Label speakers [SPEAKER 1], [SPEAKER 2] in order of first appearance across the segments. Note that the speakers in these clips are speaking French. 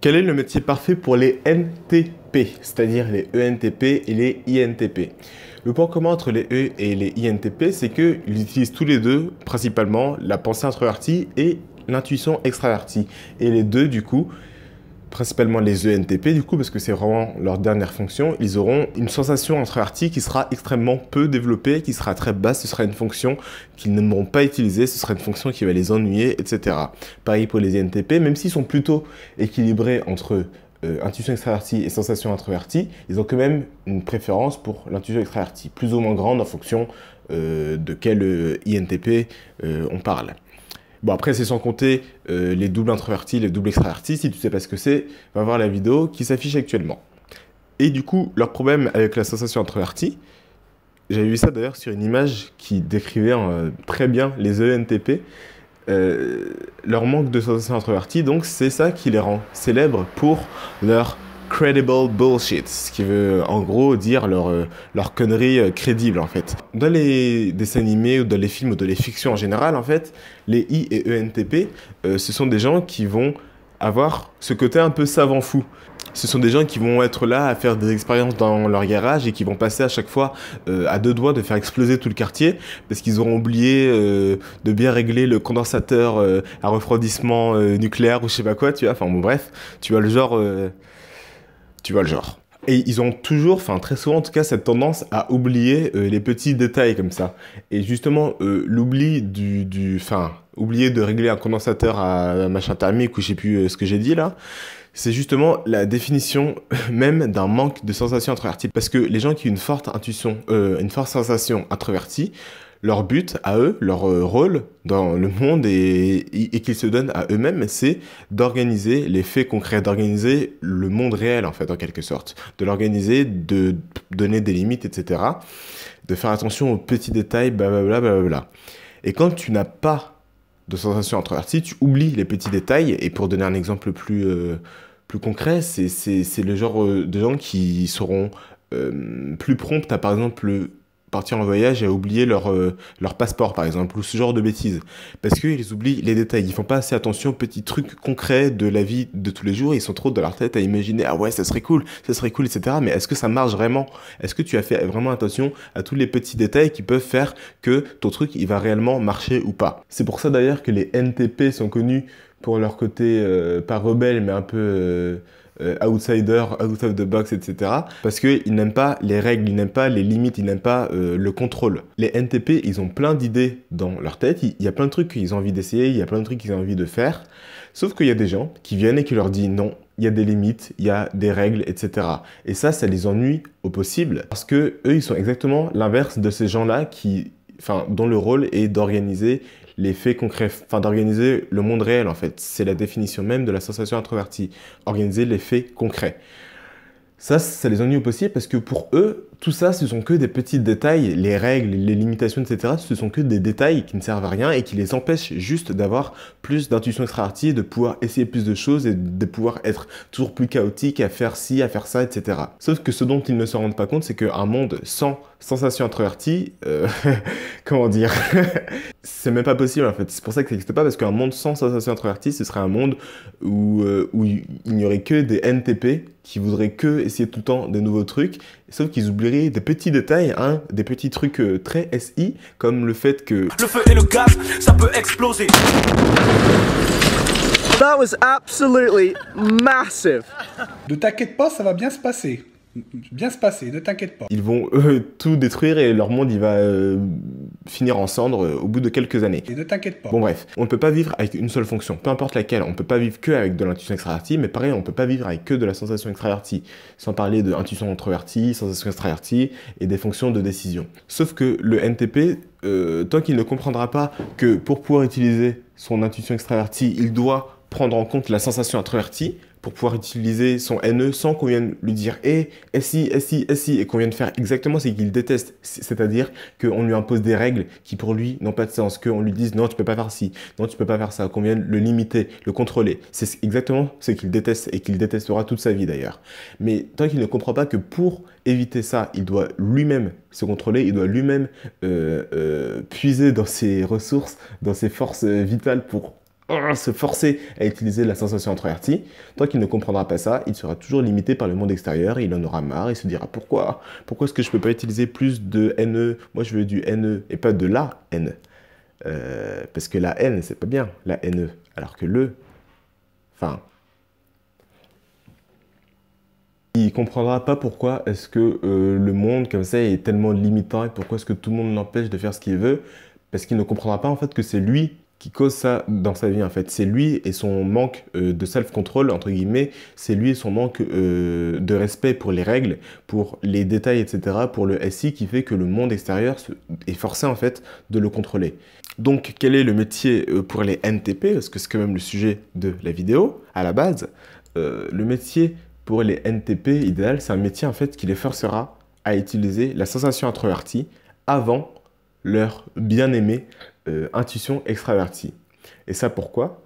[SPEAKER 1] Quel est le métier parfait pour les NTP, c'est-à-dire les ENTP et les INTP Le point commun entre les E et les INTP, c'est qu'ils utilisent tous les deux principalement la pensée introvertie et l'intuition extravertie. Et les deux, du coup, principalement les ENTP du coup, parce que c'est vraiment leur dernière fonction, ils auront une sensation entre qui sera extrêmement peu développée, qui sera très basse, ce sera une fonction qu'ils n'aimeront pas utiliser, ce sera une fonction qui va les ennuyer, etc. Pareil pour les ENTP, même s'ils sont plutôt équilibrés entre euh, intuition extravertie et sensation introvertie, ils ont quand même une préférence pour l'intuition extravertie, plus ou moins grande en fonction euh, de quel euh, INTP on parle. Bon, après, c'est sans compter euh, les doubles introvertis, les doubles extravertis. Si tu sais pas ce que c'est, va voir la vidéo qui s'affiche actuellement. Et du coup, leur problème avec la sensation introvertie, j'avais vu ça d'ailleurs sur une image qui décrivait euh, très bien les ENTP. Euh, leur manque de sensation introvertie, donc c'est ça qui les rend célèbres pour leur credible bullshit, ce qui veut en gros dire leur, euh, leur connerie euh, crédible en fait. Dans les dessins animés ou dans les films ou dans les fictions en général en fait, les I et ENTP, euh, ce sont des gens qui vont avoir ce côté un peu savant fou. Ce sont des gens qui vont être là à faire des expériences dans leur garage et qui vont passer à chaque fois à deux doigts de faire exploser tout le quartier parce qu'ils auront oublié de bien régler le condensateur à refroidissement nucléaire ou je sais pas quoi, tu vois. Enfin bon bref, tu vois le genre tu vois le genre. Et ils ont toujours, enfin très souvent en tout cas, cette tendance à oublier euh, les petits détails comme ça. Et justement, euh, l'oubli du, du, enfin, oublier de régler un condensateur à, machin thermique ou je sais plus euh, ce que j'ai dit là, c'est justement la définition même d'un manque de sensation introvertie. Parce que les gens qui ont une forte intuition, une forte sensation introvertie, leur but à eux, leur euh, rôle dans le monde et, et qu'ils se donnent à eux-mêmes, c'est d'organiser les faits concrets, d'organiser le monde réel en fait en quelque sorte, de l'organiser, de donner des limites, etc., de faire attention aux petits détails, blablabla. bla Et quand tu n'as pas de sensation entre tu oublies les petits détails et pour donner un exemple plus, euh, plus concret, c'est le genre euh, de gens qui seront plus promptes à par exemple partir en voyage et à oublier leur, euh, leur passeport, par exemple, ou ce genre de bêtises. Parce qu'ils oublient les détails, ils font pas assez attention aux petits trucs concrets de la vie de tous les jours, ils sont trop dans leur tête à imaginer, ah ouais, ça serait cool, ça serait cool, etc. Mais est-ce que ça marche vraiment Est-ce que tu as fait vraiment attention à tous les petits détails qui peuvent faire que ton truc, il va réellement marcher ou pas C'est pour ça d'ailleurs que les NTP sont connus pour leur côté, euh, pas rebelle, mais un peu... Euh, euh, outsider, out of the box, etc. Parce qu'ils n'aiment pas les règles, ils n'aiment pas les limites, ils n'aiment pas euh, le contrôle. Les NTP, ils ont plein d'idées dans leur tête, il y a plein de trucs qu'ils ont envie d'essayer, il y a plein de trucs qu'ils ont envie de faire. Sauf qu'il y a des gens qui viennent et qui leur disent non, il y a des limites, il y a des règles, etc. Et ça, ça les ennuie au possible parce que eux, ils sont exactement l'inverse de ces gens-là qui, enfin, dont le rôle est d'organiser les faits concrets, enfin d'organiser le monde réel en fait. C'est la définition même de la sensation introvertie, organiser les faits concrets. Ça, ça les ennuie au possible parce que pour eux, tout ça, ce sont que des petits détails, les règles, les limitations, etc. Ce sont que des détails qui ne servent à rien et qui les empêchent juste d'avoir plus d'intuition extravertie, de pouvoir essayer plus de choses et de pouvoir être toujours plus chaotique à faire ci, à faire ça, etc. Sauf que ce dont ils ne se rendent pas compte, c'est qu'un monde sans sensation introvertie, euh, comment dire, c'est même pas possible en fait. C'est pour ça que ça n'existe pas parce qu'un monde sans sensation introvertie, ce serait un monde où, euh, où il n'y aurait que des NTP qui voudraient que essayer tout le temps des nouveaux trucs Sauf qu'ils oublieraient des petits détails, hein, des petits trucs euh, très SI, comme le fait que... Le feu et le gaz, ça peut exploser That was absolutely massive. Ne t'inquiète pas, ça va bien se passer bien se passer, ne t'inquiète pas. Ils vont euh, tout détruire et leur monde il va euh, finir en cendres euh, au bout de quelques années. Et ne t'inquiète pas. Bon bref, on ne peut pas vivre avec une seule fonction, peu importe laquelle. On ne peut pas vivre que avec de l'intuition extravertie, mais pareil, on ne peut pas vivre avec que de la sensation extravertie, sans parler de intuition introvertie, sensation extravertie et des fonctions de décision. Sauf que le NTP, tant qu'il ne comprendra pas que pour pouvoir utiliser son intuition extravertie, il doit prendre en compte la sensation introvertie, pour pouvoir utiliser son NE sans qu'on vienne lui dire et eh, si, et si, et si, et qu'on vienne faire exactement ce qu'il déteste, c'est-à-dire qu'on lui impose des règles qui pour lui n'ont pas de sens, qu'on lui dise non, tu peux pas faire ci, non, tu peux pas faire ça, qu'on vienne le limiter, le contrôler. C'est exactement ce qu'il déteste et qu'il détestera toute sa vie d'ailleurs. Mais tant qu'il ne comprend pas que pour éviter ça, il doit lui-même se contrôler, il doit lui-même euh, euh, puiser dans ses ressources, dans ses forces euh, vitales pour se forcer à utiliser la sensation introvertie, tant qu'il ne comprendra pas ça, il sera toujours limité par le monde extérieur, et il en aura marre, il se dira pourquoi Pourquoi est-ce que je peux pas utiliser plus de NE Moi je veux du NE et pas de la NE. Euh, parce que la N, c'est pas bien, la NE. Alors que le, enfin, il comprendra pas pourquoi est-ce que euh, le monde comme ça est tellement limitant et pourquoi est-ce que tout le monde l'empêche de faire ce qu'il veut parce qu'il ne comprendra pas en fait que c'est lui qui cause ça dans sa vie en fait. C'est lui et son manque euh, de self-control, entre guillemets, c'est lui et son manque euh, de respect pour les règles, pour les détails, etc., pour le SI qui fait que le monde extérieur est forcé en fait de le contrôler. Donc quel est le métier euh, pour les NTP, parce que c'est quand même le sujet de la vidéo à la base, le métier pour les NTP idéal, c'est un métier en fait qui les forcera à utiliser la sensation introvertie avant leur bien-aimée euh, intuition extravertie. Et ça pourquoi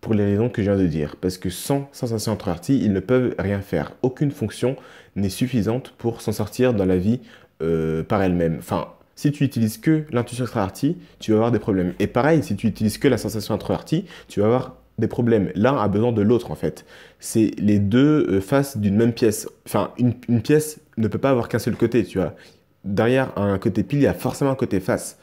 [SPEAKER 1] Pour les raisons que je viens de dire. Parce que sans sensation introvertie, ils ne peuvent rien faire. Aucune fonction n'est suffisante pour s'en sortir dans la vie euh, par elle-même. Enfin, si tu utilises que l'intuition extravertie, tu vas avoir des problèmes. Et pareil, si tu utilises que la sensation introvertie, tu vas avoir des problèmes. L'un a besoin de l'autre en fait. C'est les deux euh, faces d'une même pièce. Enfin, une, une pièce ne peut pas avoir qu'un seul côté, tu vois derrière un côté pile, il y a forcément un côté face.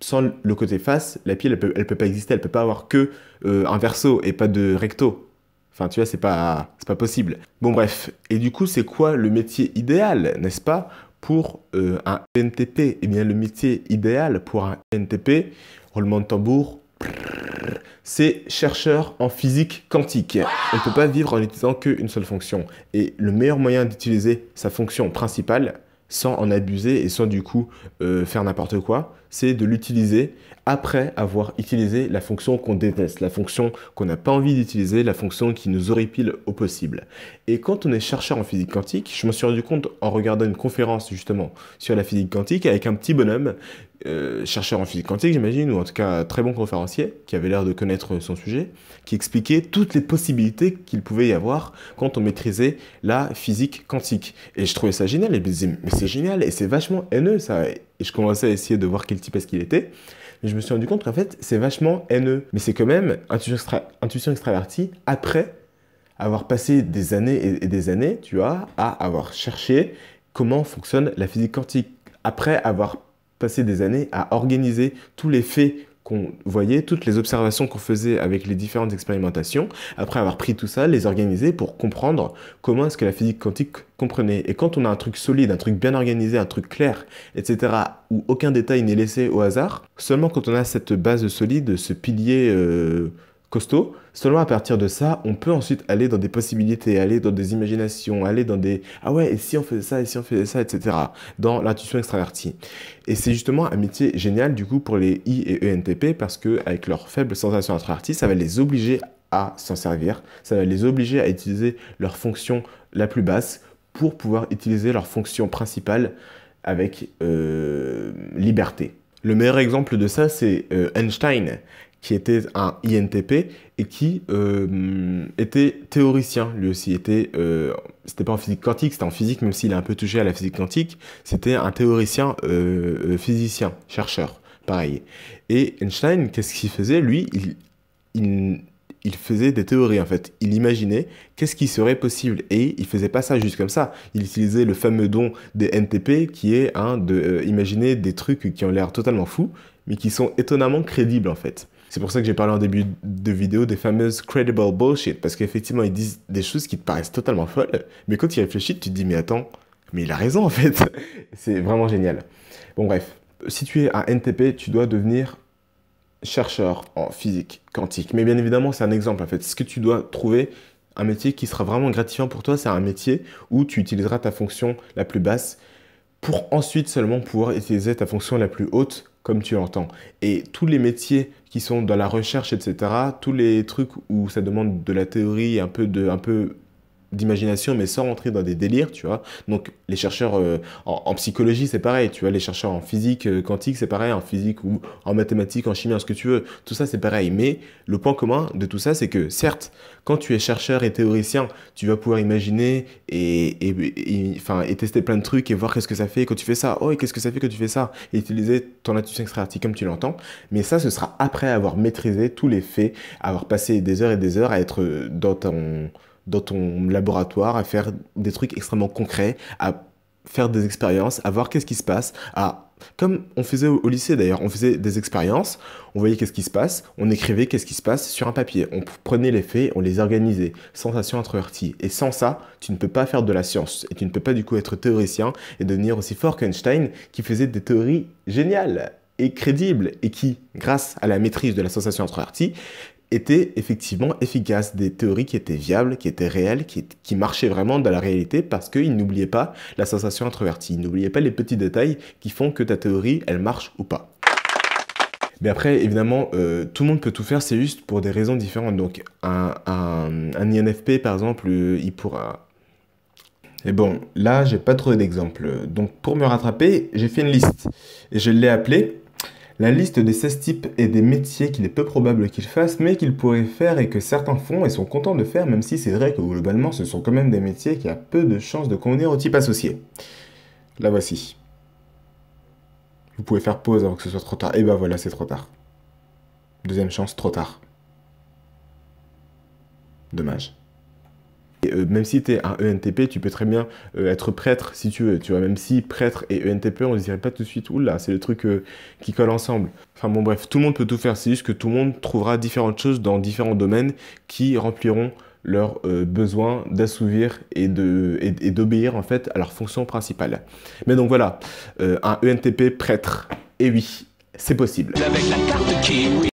[SPEAKER 1] Sans le côté face, la pile, elle peut, peut pas exister. Elle peut pas avoir que euh, un verso et pas de recto. Enfin, tu vois, c'est pas, pas possible. Bon, bref. Et du coup, c'est quoi le métier idéal, n'est-ce pas, pour euh, un NTP Eh bien, le métier idéal pour un NTP, roulement de tambour, c'est chercheur en physique quantique. On ne peut pas vivre en utilisant qu'une seule fonction. Et le meilleur moyen d'utiliser sa fonction principale, sans en abuser et sans du coup euh, faire n'importe quoi, c'est de l'utiliser après avoir utilisé la fonction qu'on déteste, la fonction qu'on n'a pas envie d'utiliser, la fonction qui nous horripile au possible. Et quand on est chercheur en physique quantique, je me suis rendu compte en regardant une conférence justement sur la physique quantique avec un petit bonhomme, euh, chercheur en physique quantique j'imagine, ou en tout cas très bon conférencier, qui avait l'air de connaître son sujet, qui expliquait toutes les possibilités qu'il pouvait y avoir quand on maîtrisait la physique quantique. Et je trouvais ça génial, et je mais c'est génial, et c'est vachement haineux ça, et je commençais à essayer de voir quel type est-ce qu'il était. Mais je me suis rendu compte qu'en fait, c'est vachement haineux. Mais c'est quand même intuition, intuition extravertie après avoir passé des années et, et des années, tu vois, à avoir cherché comment fonctionne la physique quantique. Après avoir passé des années à organiser tous les faits qu'on voyait, toutes les observations qu'on faisait avec les différentes expérimentations, après avoir pris tout ça, les organiser pour comprendre comment est-ce que la physique quantique comprenait. Et quand on a un truc solide, un truc bien organisé, un truc clair, etc., où aucun détail n'est laissé au hasard, seulement quand on a cette base solide, ce pilier euh, costaud. Seulement à partir de ça, on peut ensuite aller dans des possibilités, aller dans des imaginations, aller dans des ah ouais, et si on faisait ça, et si on faisait ça, etc. Dans l'intuition extravertie. Et c'est justement un métier génial du coup pour les I et ENTP parce que avec leur faible sensation extravertie, ça va les obliger à s'en servir, ça va les obliger à utiliser leur fonction la plus basse pour pouvoir utiliser leur fonction principale avec euh, liberté. Le meilleur exemple de ça, c'est euh, Einstein, qui était un INTP et qui euh, était théoricien lui aussi. Était, euh, c'était pas en physique quantique, c'était en physique, même s'il a un peu touché à la physique quantique. C'était un théoricien, physicien, chercheur, pareil. Et Einstein, qu'est-ce qu'il faisait Lui, il il faisait des théories en fait. Il imaginait qu'est-ce qui serait possible et il faisait pas ça juste comme ça. Il utilisait le fameux don des NTP qui est un hein, de euh, imaginer des trucs qui ont l'air totalement fous mais qui sont étonnamment crédibles en fait. C'est pour ça que j'ai parlé en début de vidéo des fameuses credible bullshit parce qu'effectivement ils disent des choses qui te paraissent totalement folles mais quand tu y réfléchis tu te dis mais attends mais il a raison en fait. C'est vraiment génial. Bon bref, si tu es un NTP tu dois devenir chercheur en physique quantique. Mais bien évidemment, c'est un exemple en fait. Ce que tu dois trouver, un métier qui sera vraiment gratifiant pour toi, c'est un métier où tu utiliseras ta fonction la plus basse pour ensuite seulement pouvoir utiliser ta fonction la plus haute comme tu l'entends. Et tous les métiers qui sont dans la recherche, etc., tous les trucs où ça demande de la théorie, un peu de, un peu d'imagination, mais sans rentrer dans des délires, tu vois. Donc, les chercheurs euh, en, psychologie, c'est pareil, tu vois. Les chercheurs en physique euh, quantique, c'est pareil, en physique ou en mathématiques, en chimie, en ce que tu veux. Tout ça, c'est pareil. Mais le point commun de tout ça, c'est que, certes, quand tu es chercheur et théoricien, tu vas pouvoir imaginer et, et, tester plein de trucs et voir qu'est-ce que ça fait quand tu fais ça. Oh, et qu'est-ce que ça fait quand tu fais ça Et utiliser ton intuition extravertie comme tu l'entends. Mais ça, ce sera après avoir maîtrisé tous les faits, avoir passé des heures et des heures à être euh, dans ton dans ton laboratoire, à faire des trucs extrêmement concrets, à faire des expériences, à voir qu'est-ce qui se passe, à comme on faisait au, lycée d'ailleurs, on faisait des expériences, on voyait qu'est-ce qui se passe, on écrivait qu'est-ce qui se passe sur un papier, on prenait les faits, on les organisait, sensation introvertie. Et sans ça, tu ne peux pas faire de la science et tu ne peux pas du coup être théoricien et devenir aussi fort qu'Einstein qui faisait des théories géniales et crédibles et qui, grâce à la maîtrise de la sensation introvertie, étaient effectivement efficaces, des théories qui étaient viables, qui étaient réelles, qui, marchaient vraiment dans la réalité parce qu'ils n'oubliaient pas la sensation introvertie, ils n'oubliaient pas les petits détails qui font que ta théorie, elle marche ou pas. Mais après, évidemment, euh, tout le monde peut tout faire, c'est juste pour des raisons différentes. Donc, un, INFP, par exemple, euh, il pourra... Et bon, là, j'ai pas trop d'exemple. Donc, pour me rattraper, j'ai fait une liste. Et je l'ai appelée la liste des 16 types et des métiers qu'il est peu probable qu'ils fassent, mais qu'ils pourraient faire et que certains font et sont contents de faire, même si c'est vrai que globalement ce sont quand même des métiers qui a peu de chances de convenir au type associé. La voici. Vous pouvez faire pause avant que ce soit trop tard. Et eh ben voilà, c'est trop tard. Deuxième chance, trop tard. Dommage. Euh, même si tu es un ENTP, tu peux très bien euh, être prêtre si tu veux, tu vois, même si prêtre et ENTP, on ne dirait pas tout de suite, oula, c'est le truc euh, qui colle ensemble. Enfin bon, bref, tout le monde peut tout faire, c'est juste que tout le monde trouvera différentes choses dans différents domaines qui rempliront leurs besoins d'assouvir et d'obéir en fait à leur fonction principale. Mais donc voilà, un ENTP prêtre, et oui, c'est possible. Avec la carte qui...